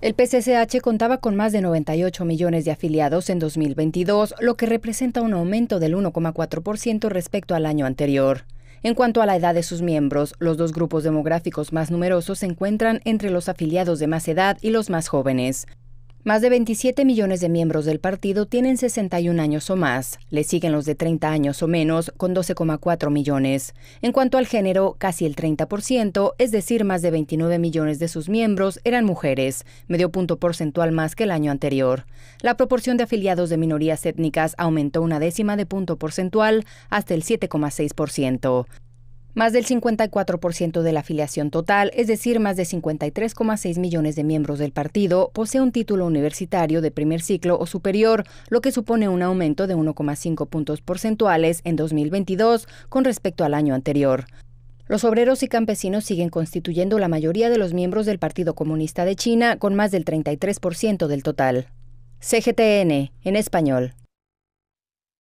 El PCCH contaba con más de 98 millones de afiliados en 2022, lo que representa un aumento del 1,4% respecto al año anterior. En cuanto a la edad de sus miembros, los dos grupos demográficos más numerosos se encuentran entre los afiliados de más edad y los más jóvenes. Más de 27 millones de miembros del partido tienen 61 años o más. Le siguen los de 30 años o menos, con 12,4 millones. En cuanto al género, casi el 30%, es decir, más de 29 millones de sus miembros eran mujeres, medio punto porcentual más que el año anterior. La proporción de afiliados de minorías étnicas aumentó una décima de punto porcentual hasta el 7,6% más del 54% de la afiliación total, es decir, más de 53,6 millones de miembros del partido, posee un título universitario de primer ciclo o superior, lo que supone un aumento de 1,5 puntos porcentuales en 2022 con respecto al año anterior. Los obreros y campesinos siguen constituyendo la mayoría de los miembros del Partido Comunista de China, con más del 33% del total. CGTN, en español.